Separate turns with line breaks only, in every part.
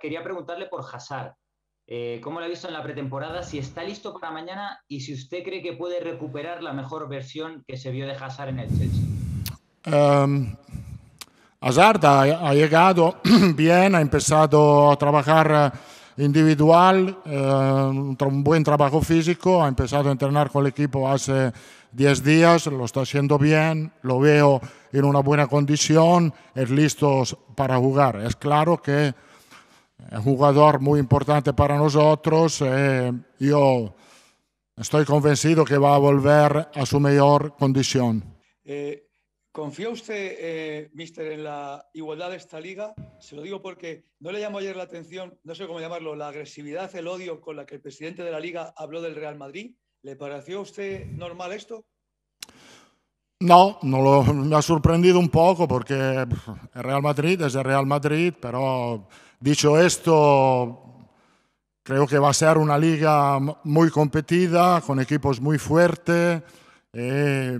Quería preguntarle por Hazard. Eh, ¿Cómo lo ha visto en la pretemporada? Si está listo para mañana y si usted cree que puede recuperar la mejor versión que se vio de Hazard en el Chelsea. Em, Hazard ha, llegado bien, ha empezado a trabajar eh, individual, eh, un, un buen trabajo físico, ha empezado a entrenar con el equipo hace 10 días, lo está haciendo bien, lo veo en una buena condición, es listo para jugar. Es claro que eh, un jugador muy importante para nosotros. Eh, yo estoy convencido que va a volver a su mejor condición. Eh, ¿Confía usted, eh, mister, en la igualdad de esta liga? Se lo digo porque no le llamó ayer la atención, no sé cómo llamarlo, la agresividad, el odio con la que el presidente de la liga habló del Real Madrid. ¿Le pareció a usted normal esto? No, me ha sorprendido un poco porque el Real Madrid es el Real Madrid, pero dicho esto, creo que va a ser una liga muy competida, con equipos muy fuertes. Eh,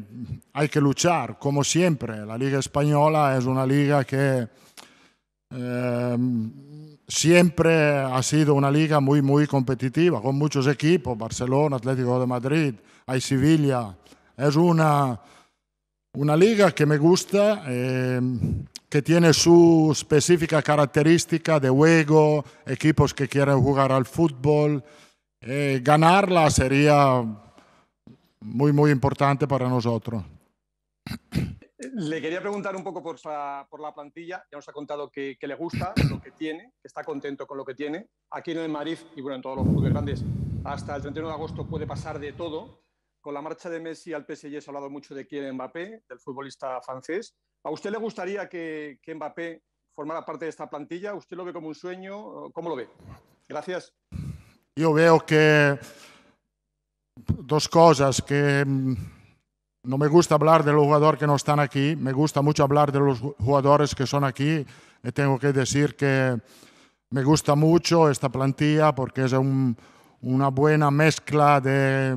hay que luchar, como siempre. La Liga Española es una liga que em, siempre ha sido una liga muy, muy competitiva, con muchos equipos, Barcelona, Atlético de Madrid, hay Sevilla. Es una, una liga que me gusta, em, que tiene su específica característica de juego, equipos que quieren jugar al fútbol. Eh, ganarla sería muy, muy importante para nosotros. Le quería preguntar un poco por, la plantilla. Ya nos ha contado que, le gusta lo que tiene, que está contento con lo que tiene. Aquí en el Madrid y bueno, en todos los clubes grandes, hasta el 31 de agosto puede pasar de todo con la marcha de Messi al PSG se ha hablado mucho de quién Mbappé, del futbolista francés. ¿A usted le gustaría que, Mbappé formara parte de esta plantilla? ¿Usted lo ve como un sueño? ¿Cómo lo ve? Gracias. Yo veo que dos cosas que mm, no me gusta hablar del jugador que no están aquí, me gusta mucho hablar de los jugadores que son aquí. Y tengo que decir que me gusta mucho esta plantilla porque es una buena mezcla de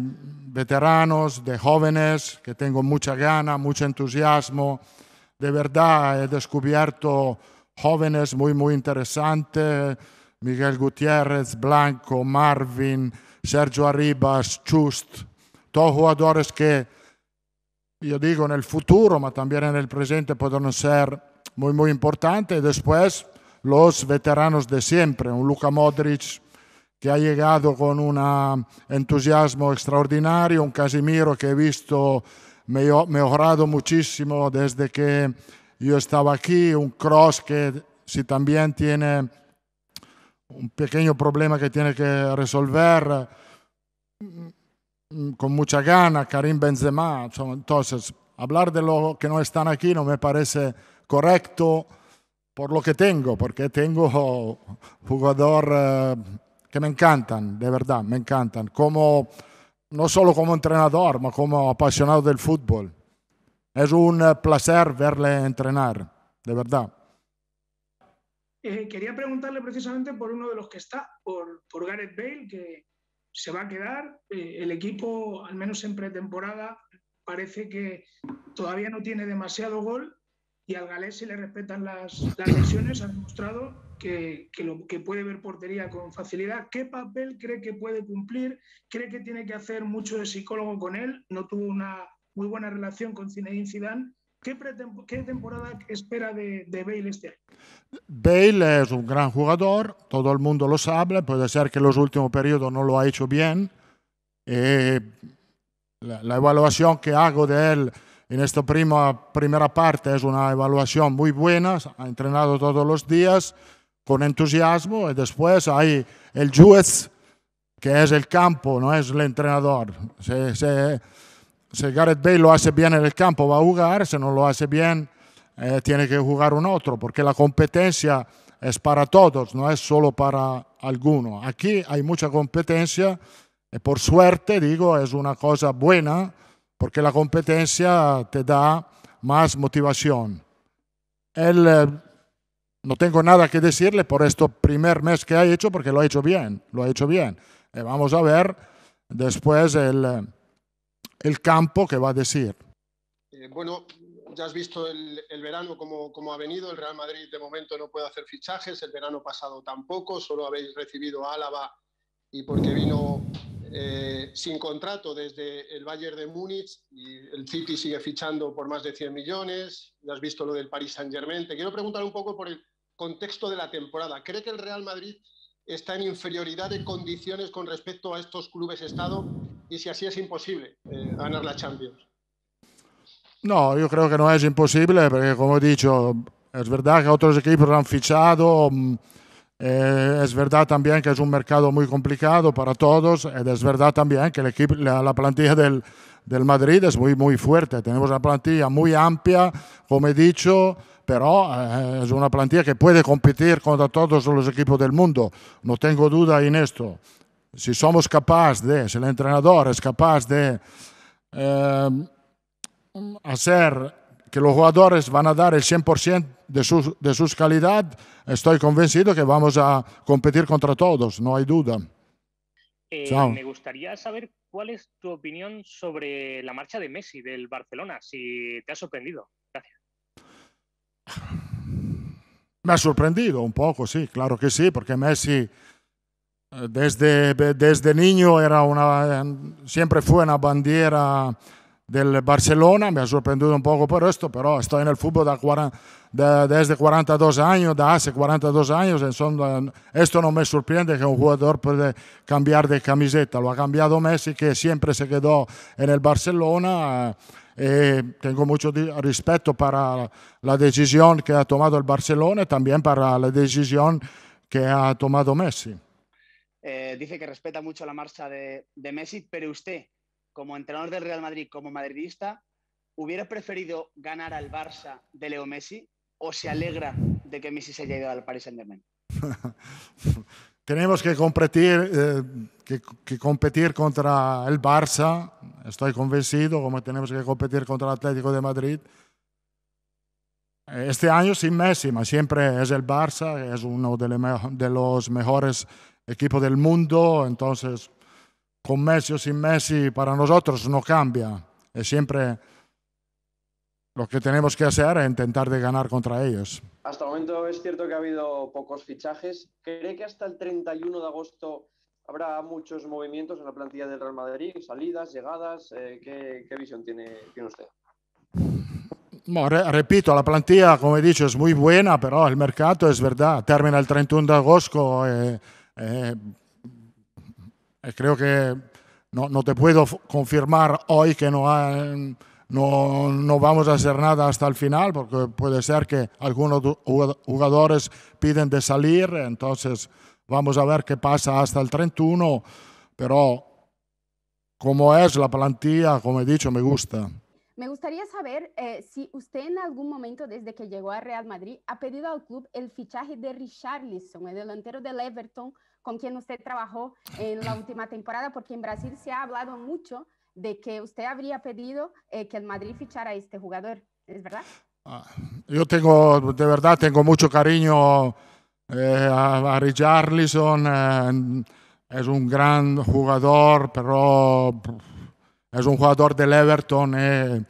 veteranos, de jóvenes, que tengo mucha gana, mucho entusiasmo. De verdad, he descubierto jóvenes muy, muy interesantes. Miguel Gutiérrez, Blanco, Marvin, Sergio Arribas, Chust, todos jugadores que yo digo en el futuro, pero también en el presente, podrán ser muy, muy importantes. Y después los veteranos de siempre, un Luka Modric, que ha llegado con un entusiasmo extraordinario, un Casimiro que he visto mejorado muchísimo desde que yo estaba aquí, un Cross que si también tiene un pequeño problema que tiene que resolver mm, mm, con mucha gana, Karim Benzema. Entonces, hablar de los que no están aquí no me parece correcto por lo que tengo, porque tengo jugador eh, que me encantan, de verdad, me encantan, como, no solo como entrenador, sino como apasionado del fútbol. Es un eh, placer verle entrenar, de verdad. Eh, quería preguntarle precisamente por uno de los que está, por, por Gareth Bale, que se va a quedar. Eh, el equipo, al menos en pretemporada, parece que todavía no tiene demasiado gol y al galés si le respetan las, las lesiones, ha demostrado que, lo, que puede ver portería con facilidad. ¿Qué papel cree que puede cumplir? ¿Cree que tiene que hacer mucho de psicólogo con él? No tuvo una muy buena relación con Zinedine Zidane. ¿Qué, ¿Qué, temporada espera de, de, Bale este año? Bale es un gran jugador, todo el mundo lo sabe, puede ser que en los últimos periodos no lo ha hecho bien. Eh, la, la, evaluación que hago de él en esta prima, primera parte es una evaluación muy buena, ha entrenado todos los días, con entusiasmo y después hay el juez, que es el campo, no es el entrenador. Si, Gareth Bale lo hace bien en el campo, va a jugar, si no lo hace bien, eh, tiene que jugar un otro, porque la competencia es para todos, no es solo para alguno. Aquí hay mucha competencia y por suerte, digo, es una cosa buena, porque la competencia te da más motivación. El eh, no tengo nada que decirle por este primer mes que ha hecho, porque lo ha hecho bien, lo ha hecho bien. Eh, vamos a ver después eh, el, campo que va a decir. Eh, bueno, ya has visto el, verano como, como, ha venido. El Real Madrid de momento no puede hacer fichajes, el verano pasado tampoco, solo habéis recibido a Álava y porque vino sin contrato desde el Bayern de Múnich y el City sigue fichando por más de 100 millones. Ya has visto lo del Paris Saint Germain. Te quiero preguntar un poco por el, contexto de la temporada. ¿Cree que el Real Madrid está en inferioridad de condiciones con respecto a estos clubes Estado y si así es imposible eh, ganar la Champions? No, yo creo que no es imposible, porque como he dicho, es verdad que otros equipos han fichado. Mm, eh, es verdad también que es un mercado muy complicado para todos. Eh, es verdad también que el la, plantilla del, Madrid es muy, muy fuerte. Tenemos una plantilla muy amplia, como he dicho, pero eh, es una plantilla que puede competir contra todos los equipos del mundo. No tengo duda en esto. Si somos capaces de, si el entrenador es capaz de hacer que los jugadores van a dar el 100% de sus de sus calidad, estoy convencido que vamos a competir contra todos, no hay duda. Eh, me gustaría saber cuál es tu opinión sobre la marcha de Messi del Barcelona, si te ha sorprendido. Me ha sorprendido un poco, sí, claro que sí, porque Messi eh, desde, desde niño era una, siempre fue una bandera del Barcelona, me ha sorprendido un poco por esto, pero estoy en el fútbol de desde 42 años, de hace 42 años, eh, son, eh, esto no me sorprende que un jugador puede cambiar de camiseta, lo ha cambiado Messi, que siempre se quedó en el Barcelona. Eh, tengo mucho respeto para la decisión que ha tomado el Barcelona y también para la decisión que ha tomado Messi. dice que respeta mucho la marcha de Messi, pero usted, como entrenador del Real Madrid, como madridista, ¿hubiera preferido ganar al Barça de Leo Messi o se alegra de que Messi se haya ido al Paris Saint Germain? Tenemos que competir, eh, que, competir contra el Barça, estoy convencido, como tenemos que competir contra el Atlético de Madrid. Este año sin Messi, siempre es el Barça, es uno de los mejores equipos del mundo, entonces con Messi o sin Messi para nosotros no cambia. Es siempre lo que tenemos que hacer es intentar de ganar contra ellos. Hasta el momento es cierto que ha habido pocos fichajes. ¿Cree que hasta el 31 de agosto habrá muchos movimientos en la plantilla del Real Madrid? ¿Salidas, llegadas? Eh, ¿qué, visión tiene, usted? repito, la plantilla, como he dicho, es muy buena, pero el mercado es verdad. Termina el 31 de agosto. Eh, eh, eh, creo que no, no, te puedo confirmar hoy que no, no, vamos a hacer nada hasta el final, porque puede ser que algunos jugadores piden de salir, entonces vamos a ver qué pasa hasta el 31, pero como es la plantilla, como he dicho, me gusta. Me gustaría saber eh, si usted en algún momento desde que llegó a Real Madrid ha pedido al club el fichaje de Richarlison, el delantero del Everton, con quien usted trabajó en la última temporada, porque en Brasil se ha hablado mucho de que usted habría pedido eh, que el Madrid fichara a este jugador, ¿es verdad? Ah, yo tengo, de verdad, tengo mucho cariño eh, a, Richarlison, eh, es un gran jugador, pero es un jugador del Everton.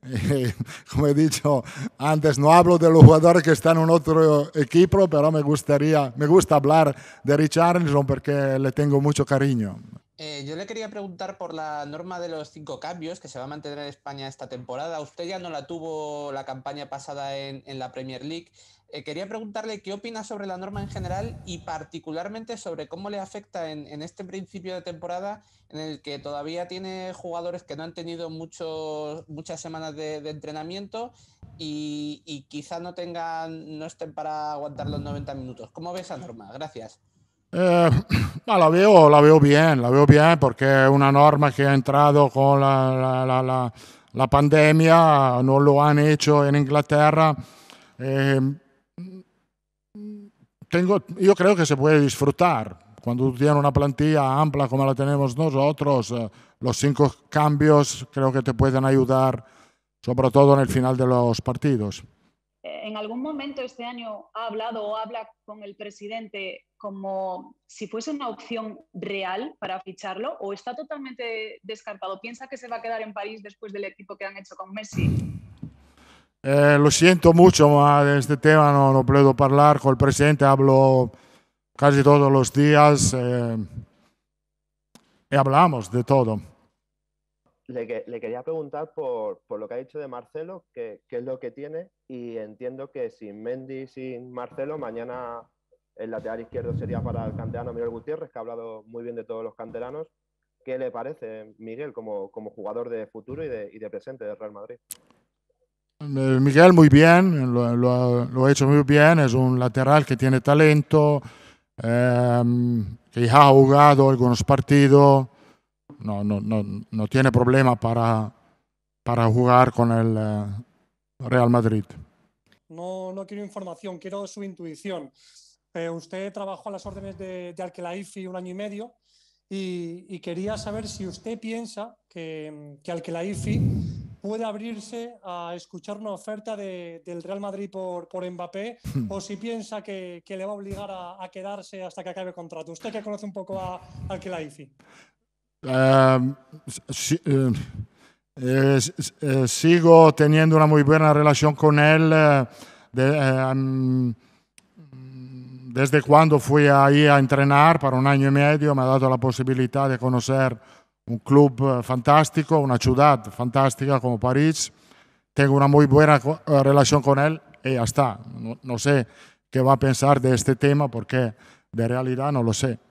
como he dicho antes, no hablo de los jugadores que están en otro equipo, pero me gustaría, me gusta hablar de Richarlison porque le tengo mucho cariño. Eh, yo le quería preguntar por la norma de los cinco cambios que se va a mantener en España esta temporada. Usted ya no la tuvo la campaña pasada en, en la Premier League. Eh, quería preguntarle qué opina sobre la norma en general y particularmente sobre cómo le afecta en, este principio de temporada en el que todavía tiene jugadores que no han tenido muchos muchas semanas de, entrenamiento y, quizás quizá no tengan, no estén para aguantar los 90 minutos. ¿Cómo ve esa norma? Gracias. Eh, la veo, la veo bien, la veo bien porque es una norma que ha entrado con la, la, la, pandemia, no lo han hecho en Inglaterra. Eh, tengo, yo creo que se puede disfrutar. Cuando tú tienes una plantilla amplia como la tenemos nosotros, eh, los cinco cambios creo que te pueden ayudar, sobre todo en el final de los partidos. ¿En algún momento este año ha hablado o habla con el presidente como si fuese una opción real para ficharlo o está totalmente descartado? ¿Piensa que se va a quedar en París después del equipo que han hecho con Messi? Eh, lo siento mucho, ma de este tema no, puedo hablar con el presidente, hablo casi todos los días eh, y hablamos de todo. Le, quería preguntar por, lo que ha dicho de Marcelo, qué es lo que tiene, y entiendo que sin Mendy, sin Marcelo, mañana el lateral izquierdo sería para el canterano Miguel Gutiérrez, que ha hablado muy bien de todos los canteranos. ¿Qué le parece, Miguel, como, jugador de futuro y de, y de presente de Real Madrid? Eh, Miguel muy bien, lo, lo, ha hecho muy bien, es un lateral que tiene talento, em, que ha jugado algunos partidos, no, tiene problema para, para jugar con el eh, Real Madrid. No, no quiero información, quiero su intuición. Eh, usted trabajó a las órdenes de, de Alquelaifi un año y medio y, quería saber si usted piensa que, que Alquelaifi puede abrirse a escuchar una oferta del Real Madrid por, por Mbappé hmm. o si piensa que, que le va a obligar a, quedarse hasta que acabe el contrato. Usted que conoce un poco a, al Kelaifi. Em, em, eh, sigo teniendo una muy buena relación con él eh, em, desde cuando fui ahí a entrenar para un año y medio, me ha dado la posibilidad de conocer un club eh, fantástico, una ciudad fantástica como París. Tengo una muy buena eh, relación con él y ya está. No, sé qué va a pensar de este tema porque de realidad no lo sé.